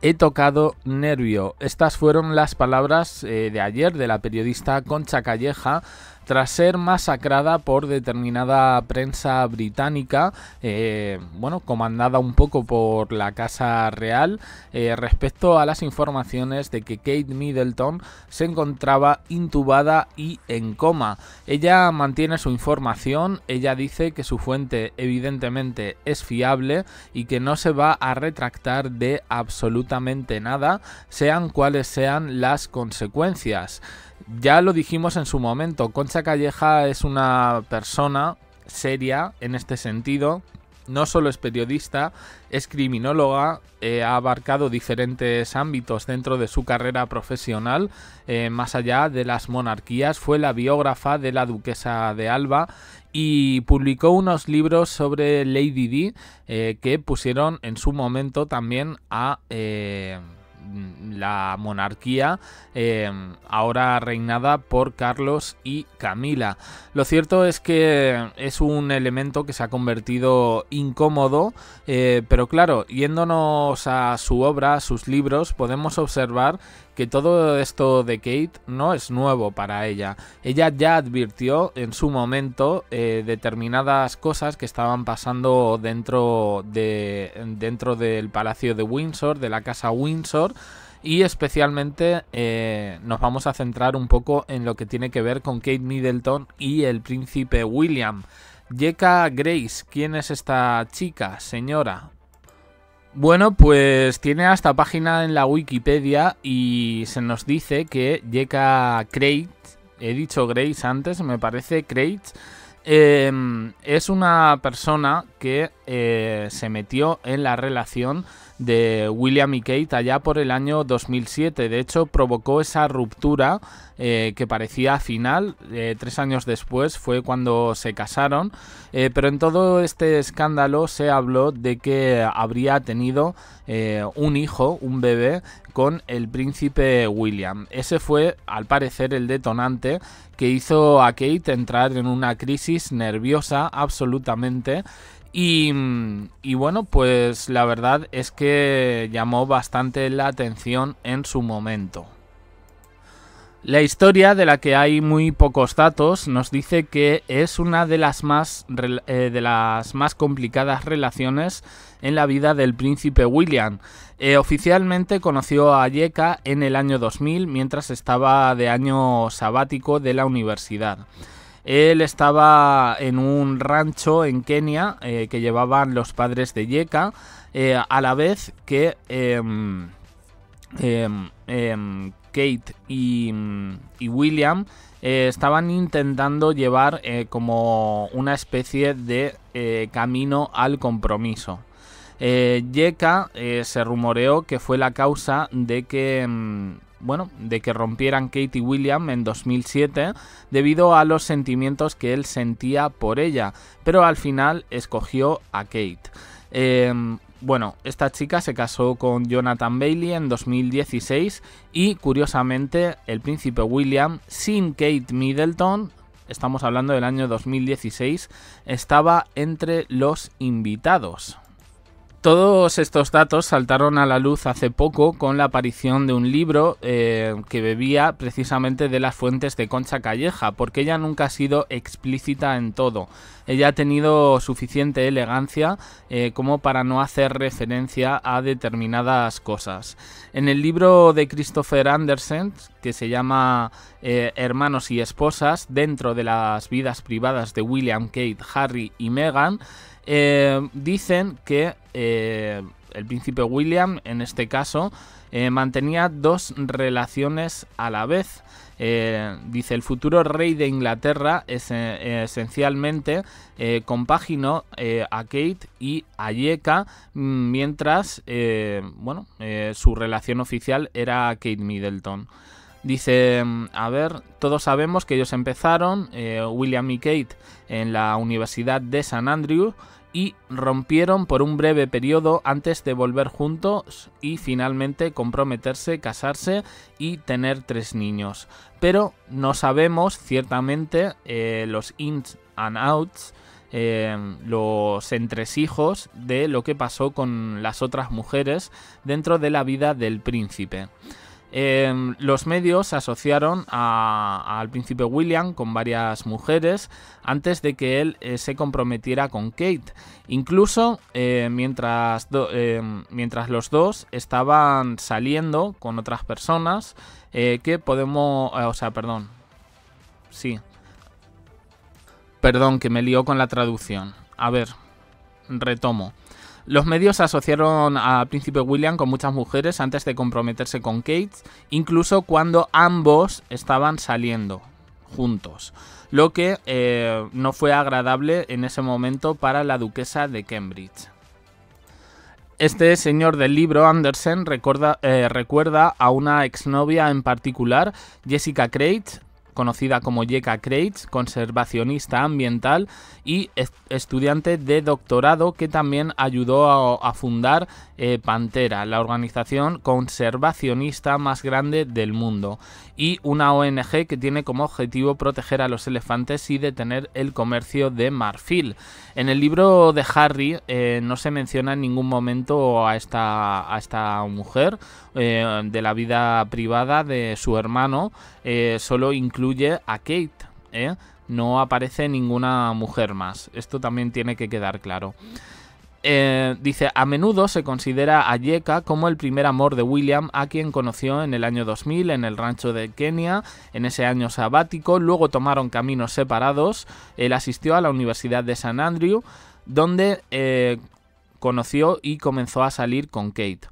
He tocado nervio. Estas fueron las palabras eh, de ayer de la periodista Concha Calleja tras ser masacrada por determinada prensa británica, eh, bueno, comandada un poco por la Casa Real, eh, respecto a las informaciones de que Kate Middleton se encontraba intubada y en coma. Ella mantiene su información, ella dice que su fuente evidentemente es fiable y que no se va a retractar de absolutamente nada, sean cuales sean las consecuencias ya lo dijimos en su momento, Concha Calleja es una persona seria en este sentido. No solo es periodista, es criminóloga, eh, ha abarcado diferentes ámbitos dentro de su carrera profesional, eh, más allá de las monarquías, fue la biógrafa de la duquesa de Alba y publicó unos libros sobre Lady Di eh, que pusieron en su momento también a Mm, la monarquía eh, ahora reinada por Carlos y Camila. Lo cierto es que es un elemento que se ha convertido incómodo, eh, pero claro, yéndonos a su obra, a sus libros, podemos observar que todo esto de Kate no es nuevo para ella. Ella ya advirtió en su momento eh, determinadas cosas que estaban pasando dentro, de, dentro del Palacio de Windsor, de la Casa Windsor, y especialmente eh, nos vamos a centrar un poco en lo que tiene que ver con Kate Middleton y el príncipe William. Jeka Grace, ¿quién es esta chica, señora? Bueno, pues tiene hasta página en la Wikipedia y se nos dice que Jeka Crate, he dicho Grace antes, me parece Crate, eh, es una persona que eh, se metió en la relación de William y Kate allá por el año 2007. De hecho, provocó esa ruptura eh, que parecía final. Eh, tres años después fue cuando se casaron. Eh, pero en todo este escándalo se habló de que habría tenido un hijo, un bebé, con el príncipe William. Ese fue, al parecer, el detonante que hizo a Kate entrar en una crisis nerviosa absolutamente y, bueno, pues la verdad es que llamó bastante la atención en su momento. La historia, de la que hay muy pocos datos, nos dice que es una de las más, eh, de las más complicadas relaciones en la vida del príncipe William. Eh, oficialmente conoció a Yeka en el año 2000 mientras estaba de año sabático de la universidad. Él estaba en un rancho en Kenia eh, que llevaban los padres de Yeka, eh, a la vez que em, em, em, Kate y, William eh, estaban intentando llevar como una especie de camino al compromiso. Yeka se rumoreó que fue la causa de que bueno, de que rompieran Kate y William en 2007 debido a los sentimientos que él sentía por ella, pero al final escogió a Kate. Eh, bueno, esta chica se casó con Jonathan Bailey en 2016 y curiosamente el príncipe William sin Kate Middleton, estamos hablando del año 2016, estaba entre los invitados. Todos estos datos saltaron a la luz hace poco con la aparición de un libro eh, que bebía precisamente de las fuentes de Concha Calleja, porque ella nunca ha sido explícita en todo ella ha tenido suficiente elegancia eh, como para no hacer referencia a determinadas cosas. En el libro de Christopher Andersen, que se llama eh, Hermanos y Esposas, dentro de las vidas privadas de William, Kate, Harry y Meghan, eh, dicen que el príncipe William, en este caso, mantenía dos relaciones a la vez. Eh, dice, el futuro rey de Inglaterra es, eh, esencialmente eh, compaginó a Kate y a Yeka, mm, mientras su relación oficial era Kate Middleton. Dice, a ver, todos sabemos que ellos empezaron, William y Kate, en la Universidad de San Andrews, y rompieron por un breve periodo antes de volver juntos y finalmente comprometerse, casarse y tener tres niños. Pero no sabemos ciertamente eh, los ins and outs, eh, los entresijos de lo que pasó con las otras mujeres dentro de la vida del príncipe. Em, los medios asociaron al príncipe William con varias mujeres antes de que él eh, se comprometiera con Kate, incluso eh, mientras, em, mientras los dos estaban saliendo con otras personas eh, que podemos, o sea, perdón, sí, perdón que me lío con la traducción. A ver, retomo. Los medios asociaron a Príncipe William con muchas mujeres antes de comprometerse con Kate, incluso cuando ambos estaban saliendo juntos, lo que eh, no fue agradable en ese momento para la duquesa de Cambridge. Este señor del libro, Andersen, eh, recuerda a una exnovia en particular, Jessica Crate, conocida como Yeka Kreitz, conservacionista ambiental y estudiante de doctorado que también ayudó a fundar eh, Pantera, la organización conservacionista más grande del mundo, y una ONG que tiene como objetivo proteger a los elefantes y detener el comercio de marfil. En el libro de Harry eh, no se menciona en ningún momento a esta, a esta mujer, eh, de la vida privada de su hermano, solo incluye a Kate. No aparece ninguna mujer más. Esto también tiene que quedar claro. Eh, dice, a menudo se considera a Yeka como el primer amor de William, a quien conoció en el año 2000 en el rancho de Kenia, en ese año sabático, luego tomaron caminos separados, él asistió a la Universidad de San Andrew, donde eh, conoció y comenzó a salir con Kate.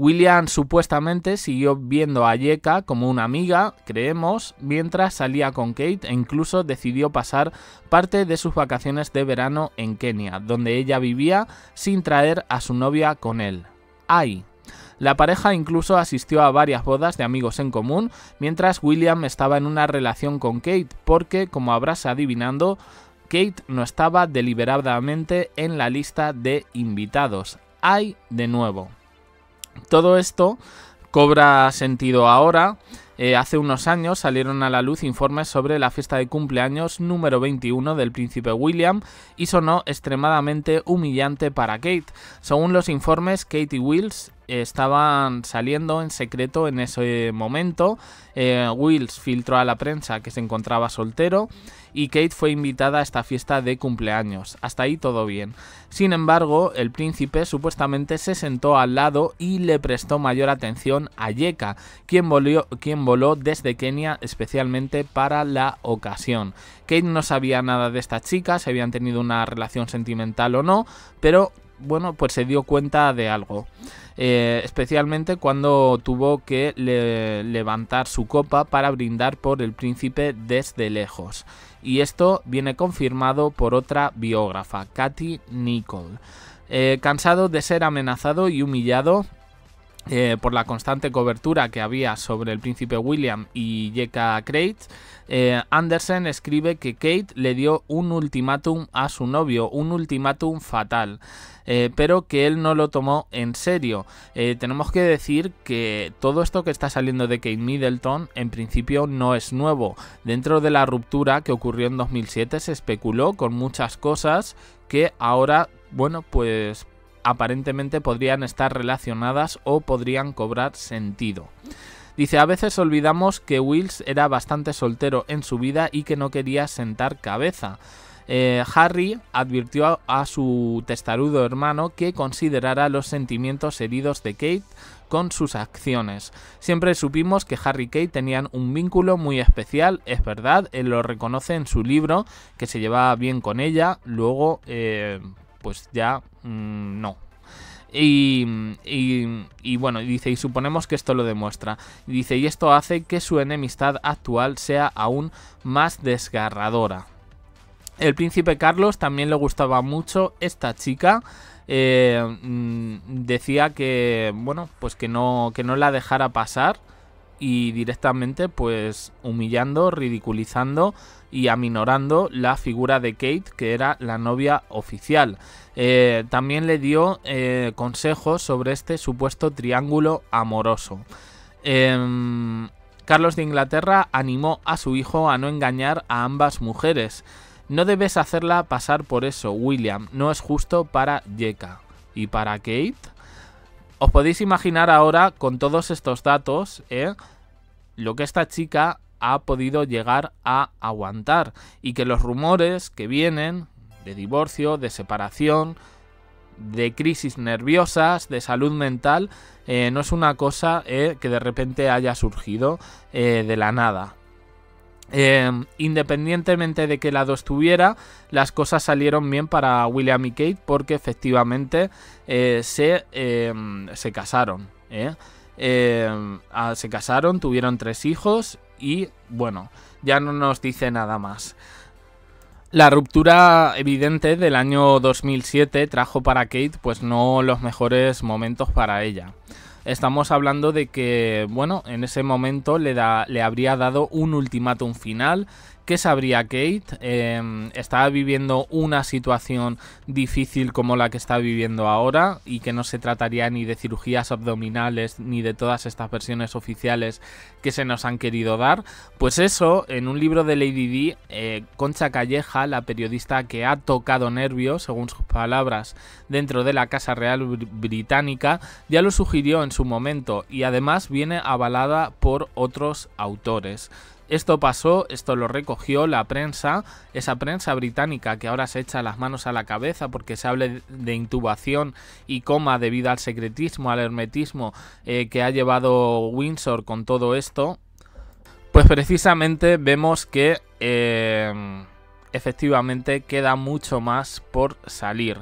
William supuestamente siguió viendo a Yeka como una amiga, creemos, mientras salía con Kate e incluso decidió pasar parte de sus vacaciones de verano en Kenia, donde ella vivía sin traer a su novia con él. ¡Ay! La pareja incluso asistió a varias bodas de amigos en común, mientras William estaba en una relación con Kate, porque, como habrás adivinando, Kate no estaba deliberadamente en la lista de invitados. ¡Ay! De nuevo. Todo esto cobra sentido ahora. Eh, hace unos años salieron a la luz informes sobre la fiesta de cumpleaños número 21 del príncipe William y sonó extremadamente humillante para Kate. Según los informes, Katie Wills estaban saliendo en secreto en ese momento. Eh, Wills filtró a la prensa que se encontraba soltero y Kate fue invitada a esta fiesta de cumpleaños. Hasta ahí todo bien. Sin embargo, el príncipe supuestamente se sentó al lado y le prestó mayor atención a Yeka, quien, quien voló desde Kenia especialmente para la ocasión. Kate no sabía nada de esta chica, si habían tenido una relación sentimental o no, pero bueno, pues se dio cuenta de algo. Eh, especialmente cuando tuvo que levantar su copa para brindar por el príncipe desde lejos. Y esto viene confirmado por otra biógrafa, Katy Nicole. Eh, cansado de ser amenazado y humillado eh, por la constante cobertura que había sobre el príncipe William y Jekka Crate, eh, Andersen escribe que Kate le dio un ultimátum a su novio, un ultimátum fatal, eh, pero que él no lo tomó en serio. tenemos que decir que todo esto que está saliendo de Kate Middleton en principio no es nuevo. Dentro de la ruptura que ocurrió en 2007 se especuló con muchas cosas que ahora, bueno, pues aparentemente podrían estar relacionadas o podrían cobrar sentido. Dice, a veces olvidamos que Wills era bastante soltero en su vida y que no quería sentar cabeza. Eh, Harry advirtió a, su testarudo hermano que considerara los sentimientos heridos de Kate con sus acciones. Siempre supimos que Harry y Kate tenían un vínculo muy especial, es verdad, él lo reconoce en su libro, que se llevaba bien con ella, luego... Eh, pues ya mm, no. Y, y, y, bueno, dice, y suponemos que esto lo demuestra. Dice, y esto hace que su enemistad actual sea aún más desgarradora. El príncipe Carlos también le gustaba mucho esta chica. Eh, mm, decía que, bueno, pues que no, que no la dejara pasar y directamente pues humillando, ridiculizando y aminorando la figura de Kate, que era la novia oficial. Eh, también le dio eh, consejos sobre este supuesto triángulo amoroso. Em, Carlos de Inglaterra animó a su hijo a no engañar a ambas mujeres. No debes hacerla pasar por eso, William. No es justo para Jeka. ¿Y para Kate? Os podéis imaginar ahora, con todos estos datos, ¿eh? lo que esta chica ha podido llegar a aguantar y que los rumores que vienen de divorcio, de separación, de crisis nerviosas, de salud mental, eh, no es una cosa ¿eh? que de repente haya surgido de la nada. Em, independientemente de que lado estuviera, las cosas salieron bien para William y Kate porque efectivamente eh, se, em, se, casaron. ¿eh? Em, ah, se casaron, tuvieron tres hijos y bueno, ya no nos dice nada más. La ruptura evidente del año 2007 trajo para Kate pues no los mejores momentos para ella. Estamos hablando de que, bueno, en ese momento le, da, le habría dado un ultimátum final ¿Qué sabría Kate? Em, estaba viviendo una situación difícil como la que está viviendo ahora y que no se trataría ni de cirugías abdominales ni de todas estas versiones oficiales que se nos han querido dar. Pues eso, en un libro de Lady D, eh, Concha Calleja, la periodista que ha tocado nervios, según sus palabras, dentro de la Casa Real Británica, ya lo sugirió en su momento y además viene avalada por otros autores. Esto pasó, esto lo recogió la prensa, esa prensa británica que ahora se echa las manos a la cabeza porque se hable de intubación y coma debido al secretismo, al hermetismo eh, que ha llevado Windsor con todo esto. Pues precisamente vemos que... Eh, efectivamente queda mucho más por salir.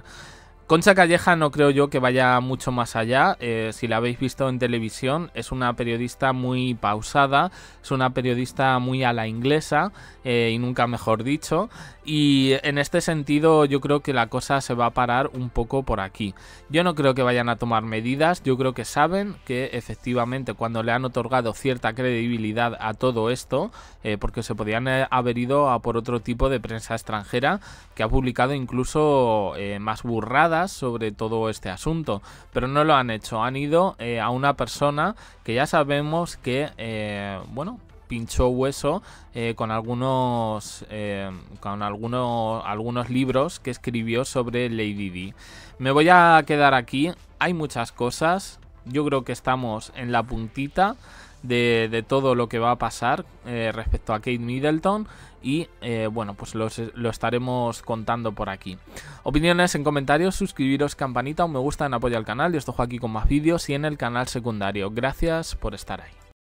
Concha Calleja no creo yo que vaya mucho más allá. Eh, si la habéis visto en televisión, es una periodista muy pausada, es una periodista muy a la inglesa, eh, y nunca mejor dicho. Y en este sentido yo creo que la cosa se va a parar un poco por aquí. Yo no creo que vayan a tomar medidas, yo creo que saben que efectivamente cuando le han otorgado cierta credibilidad a todo esto, eh, porque se podían eh, haber ido a por otro tipo de prensa extranjera que ha publicado incluso eh, más burradas sobre todo este asunto, pero no lo han hecho, han ido a una persona que ya sabemos que, bueno, pinchó hueso eh, con algunos eh, con algunos algunos libros que escribió sobre Lady Di. Me voy a quedar aquí. Hay muchas cosas. Yo creo que estamos en la puntita. De, todo lo que va a pasar eh, respecto a Kate Middleton y bueno pues lo estaremos contando por aquí opiniones en comentarios suscribiros campanita un me gusta en apoyo al canal y os dejo aquí con más vídeos y en el canal secundario gracias por estar ahí